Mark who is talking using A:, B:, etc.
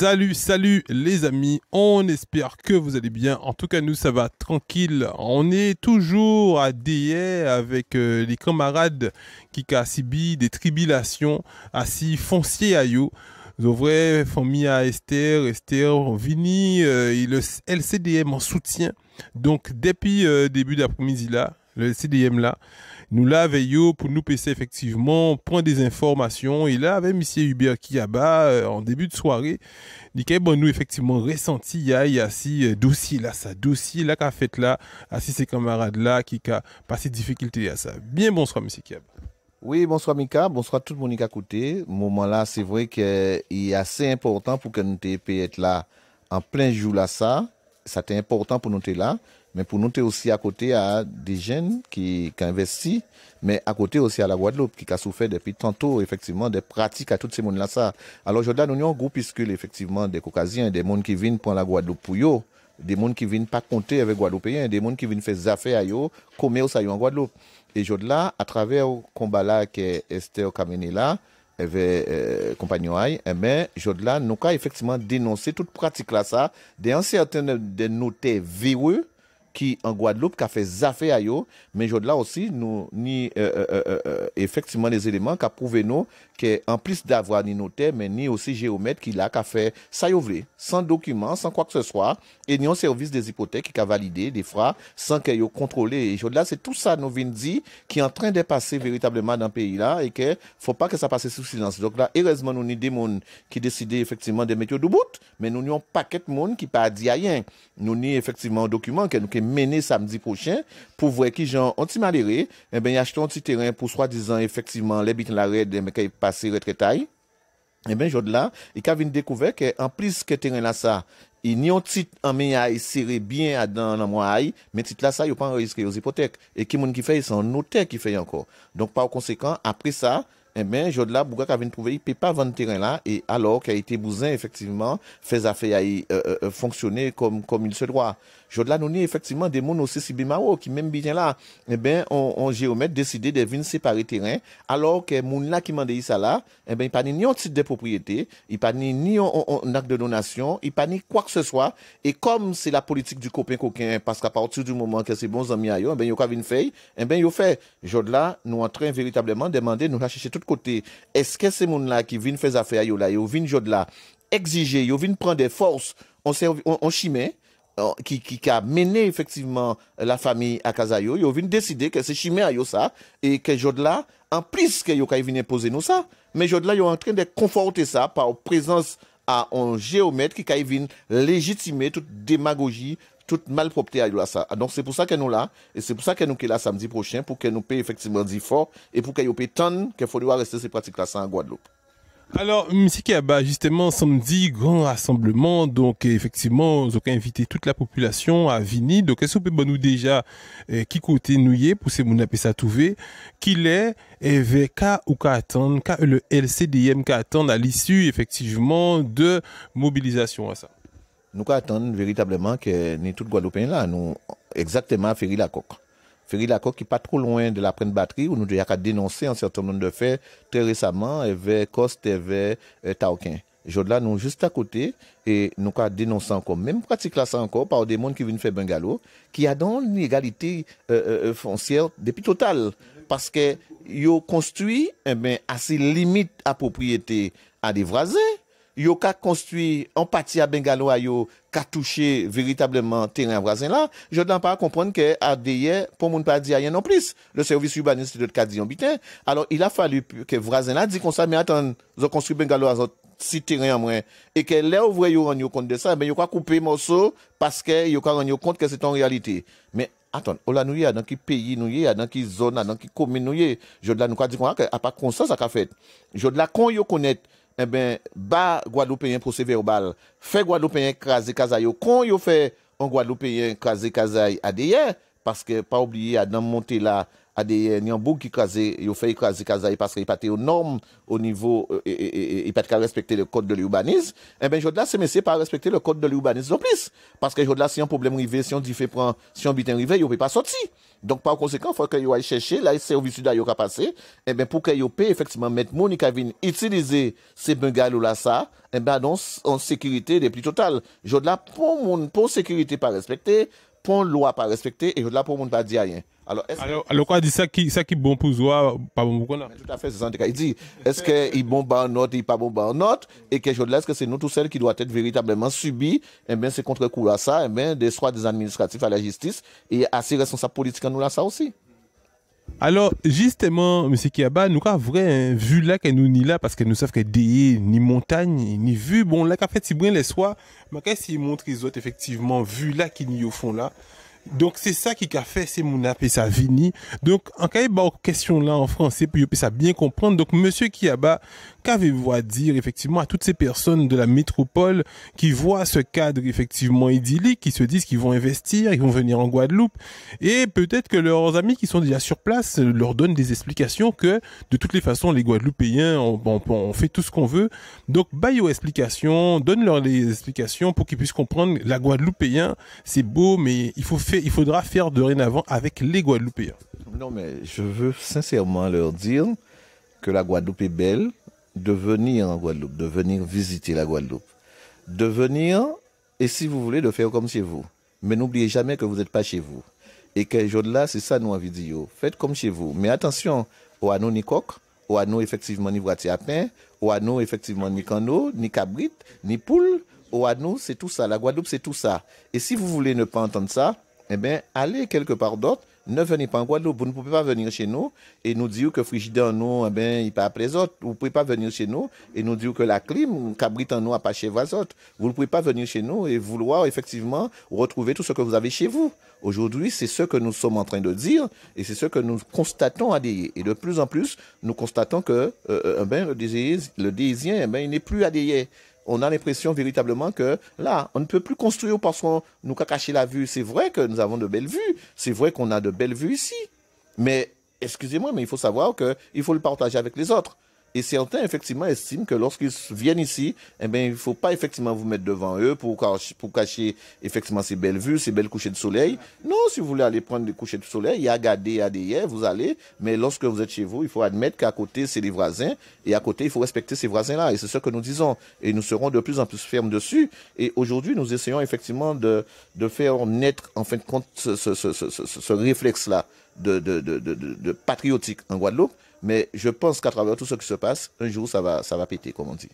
A: Salut, salut les amis, on espère que vous allez bien. En tout cas, nous, ça va tranquille. On est toujours à DIA avec euh, les camarades qui ont des tribulations, assis foncier à you. vraies famille à Esther, Esther, Vini, euh, et le LCDM en soutien. Donc, depuis euh, début d'après-midi là, le CDM là, nous là veillons pour nous passer effectivement, prendre des informations. Et là, avec M. Hubert Kiaba, bas euh, en début de soirée, dit bon, nous effectivement ressenti, il y a, y si euh, dossier là, ça dossier là qu'a fait là, à ses camarades là qui a passé difficulté à ça. Bien bonsoir, M. Kiaba.
B: Oui, bonsoir Mika, bonsoir tout le monde qui a Moment là, c'est vrai que il est assez important pour que nous puissions être là en plein jour là ça. Ça important pour nous être là. Mais pour nous, tu aussi à côté à des jeunes qui, qui investissent, mais à côté aussi à la Guadeloupe, qui a souffert depuis tantôt, effectivement, des pratiques à toutes ces mondes-là. Ça. Alors, aujourd'hui, nous avons un groupe, effectivement, des Caucasiens, des mondes qui viennent pour la Guadeloupe pour eux, des mondes qui viennent pas compter avec Guadeloupéens, des mondes qui viennent faire des affaires à eux, commerce eux en Guadeloupe. Et aujourd'hui, à travers le combat là que Esther Kamene là, avec eh ben, euh, compagnon aïe, mais eh aujourd'hui ben, nous avons effectivement dénoncé toute pratique là, ça, des certains des notés véreux qui en Guadeloupe qui a fait zafé à yo, mais je là aussi nous ni euh, euh, euh, effectivement les éléments qui prouvé nous en plus d'avoir ni notaire mais ni aussi géomètre qui là qui a fait ça sans document, sans quoi que ce soit et ni au service des hypothèques qui a validé des fois sans que contrôlé et je là c'est tout ça nous vient dit qui est en train de passer véritablement dans le pays là et que faut pas que ça passe sous silence. Donc là heureusement nous ni des monde qui décident effectivement de mettre de bout, mais nous n'avons pas paquet monde qui pas dit rien. Nous ni effectivement un document que nous mené samedi prochain pour voir qui gens ont malé ré et eh bien, acheté un petit terrain pour soi-disant, effectivement, l'habitant de eh ben, la red, mais qui passé retraite et ben bien, j'ai là, il découvert qu'en en plus que terrain là, ça, il n'y a un titre en main à bien à dans la mais le titre là, ça, il n'y pas risque aux hypothèques. Et qui monde qui fait, c'est un notaire qui fait encore. Donc, par conséquent, après ça, et eh bien, j'ai là, Bouga trouvé, il peut pas vendre terrain là, et alors qu'il a été bousin, effectivement, fait affaire euh, euh, euh, fonctionner comme il se doit. Jodla nous n'y effectivement des monos aussi qui même bien là, eh ben, on, géomètre décidé de venir séparer terrain, alors que moun là qui m'a dit ça là, eh ben, il pas ni un titre de propriété, il pas ni un, acte de donation, il pas ni quoi que ce soit, et comme c'est la politique du copain coquin, parce qu'à partir du moment que c'est bon ami à eux, eh ben, y'a vu une eh ben, y'a fait. Jodla nous en train véritablement demander, nous la chercher tout côté. Est-ce que c'est moun là qui vient faire affaire à là, et Jodla exiger, ils vient prendre des forces, on, on, on euh, qui, qui, a mené effectivement la famille à Kazayo, ils ont décider que c'est à ça et que Jodla, en plus que yo venu imposer nous ça, mais Jodla ils sont en train de conforter ça par présence à un géomètre qui a venu légitimer toute démagogie, toute malpropreté à ça. Ah, donc c'est pour ça que nous là et c'est pour ça que nous là samedi prochain pour que nous paye effectivement dit fort et pour que nous paye tant qu'il faut rester ces pratiques là en Guadeloupe.
A: Alors, musique Abba, justement, samedi, grand rassemblement. Donc, effectivement, nous avons invité toute la population à venir. Donc, est-ce que vous pouvez bah, nous déjà, eh, qui côté nous y est, pour ces mounapés à trouver, qu'il est, eh, et ou qu'à que euh, le LCDM qu'à à l'issue, effectivement, de mobilisation à ça?
B: Nous attendons véritablement que ni tout Guadeloupéens là, nous, exactement, Ferry la coque. Ferry l'accord qui n'est pas trop loin de la prenne batterie, où nous qu'à dénoncer un certain nombre de faits très récemment, avec Coste, vers de euh, Jodla nous juste à côté et nous avons dénoncé encore. Même pratique là, ça encore par des mondes qui viennent faire bungalow, qui a dans une égalité euh, euh, foncière depuis total. Parce que ont construit eh ben, assez limite à propriété à des voisins yo ka construit en partie à Bengalo qui a touché véritablement terrain à là je dois pas comprendre que ADI pour mon pas dire rien non plus le service urbaniste de Cadion bitin alors il a fallu que voisin là dit comme ça mais attends ils ont construit à si terrain moins et que là ouvre yo rendu compte de ça mais yo ka couper morceau parce que yo ka rendu compte que c'est en réalité mais Attends, on y nouye, dans qui pays a dans qui zone, dans qui commune nouye, je dois pas. dire qu'on a pas conscience à qu'a fait. Je dois qu'on yo connaître eh bien, bas Guadeloupéen procès-verbal, fait Guadeloupéen craser Kazaï Quand Quand yo fait un Guadeloupéen craser Kazaï à parce que pas oublier, Adam dans là, à des euh, qui crasé, ils ont fait écraser Kazaï parce qu'ils pas aux normes au niveau, euh, et ils pas respecter le code de l'urbanisme. Eh bien, là, ces messieurs pas respecter le code de l'urbanisme non plus. Parce que là, si un problème rivé, si on dit fait prend, si on rivière, rivé, ils peut pas sortir. Donc, par conséquent, il faut qu'ils aillent chercher, là, service sud ils passé. Eh bien, pour qu'ils puissent effectivement mettre mon qui utiliser ces bungalows là, ça, eh bien, donc, en sécurité des plus totales. Aujourd'hui, là, pour mon, pour sécurité pas respectée, pour une loi pas respecté et là, pour le pas dire rien. Alors, est-ce... Alors,
A: quoi, dit ça qui bon pour Zoua, pas bon pour Kona Tout
B: à fait, c'est ça, en cas. Il dit, est-ce qu'il est bon un autre, il pas bon un autre, et que, là, est-ce que c'est nous tous seuls qui doivent être véritablement subis, et eh bien, c'est contre ça et eh bien, des soins des administratifs à la justice, et à ces responsables politiques, à nous, là, ça aussi.
A: Alors, justement, M. Kiaba, nous avons vrai, hein, vu là qu'elle nous ni là, parce que nous savons que des ni montagne, ni vue, bon, là, qu'en fait, si bien les soirs, mais qu'est-ce qu'ils montrent les autres, effectivement, vu là qui n'y au fond là. Donc, c'est ça qui a fait, c'est mon appel, ça vini. Donc, en cas de question là en français, puis ça bien comprendre. Donc, monsieur Kiaba, qu'avez-vous à dire effectivement à toutes ces personnes de la métropole qui voient ce cadre effectivement idyllique, qui se disent qu'ils vont investir, ils vont venir en Guadeloupe et peut-être que leurs amis qui sont déjà sur place leur donnent des explications que de toutes les façons les Guadeloupéens on, fait tout ce qu'on veut. Donc bio aux explications, donne-leur des explications pour qu'ils puissent comprendre la Guadeloupéen, c'est beau mais il faut faire il faudra faire dorénavant avec les Guadeloupéens.
B: Non mais je veux sincèrement leur dire que la Guadeloupe est belle, de venir en Guadeloupe, de venir visiter la Guadeloupe, de venir, et si vous voulez, de faire comme chez vous. Mais n'oubliez jamais que vous n'êtes pas chez vous. Et que jour-là, c'est ça nous envie Faites comme chez vous. Mais attention, au à ni coq, ou à effectivement ni boîtier à pain, ou à effectivement ni cano, ni cabrit, ni poule, ou à c'est tout ça. La Guadeloupe, c'est tout ça. Et si vous voulez ne pas entendre ça, eh bien, allez quelque part d'autre ne venez pas en Guadeloupe, vous ne pouvez pas venir chez nous et nous dire que frigidaire nous, eh ben, il pas après les autres. Vous ne pouvez pas venir chez nous et nous dire que la clim, cabrit en nous, a pas chez vous Vous ne pouvez pas venir chez nous et vouloir effectivement retrouver tout ce que vous avez chez vous. Aujourd'hui, c'est ce que nous sommes en train de dire et c'est ce que nous constatons à DIE. Et de plus en plus, nous constatons que euh, euh, eh ben, le DIE, eh ben, il n'est plus à DIE on a l'impression véritablement que là, on ne peut plus construire parce qu'on nous a caché la vue. C'est vrai que nous avons de belles vues, c'est vrai qu'on a de belles vues ici, mais excusez-moi, mais il faut savoir qu'il faut le partager avec les autres. Et certains, effectivement, estiment que lorsqu'ils viennent ici, eh bien, il ne faut pas effectivement vous mettre devant eux pour cacher, effectivement ces belles vues, ces belles couchers de soleil. Non, si vous voulez aller prendre des couchers de soleil, il y a Gadé, vous allez. Mais lorsque vous êtes chez vous, il faut admettre qu'à côté, c'est les voisins. Et à côté, il faut respecter ces voisins-là. Et c'est ce que nous disons. Et nous serons de plus en plus fermes dessus. Et aujourd'hui, nous essayons effectivement de, de faire naître, en fin de compte, ce, réflexe-là de, de patriotique en Guadeloupe. Mais je pense qu'à travers tout ce qui se passe, un jour, ça va, ça va péter, comme on dit.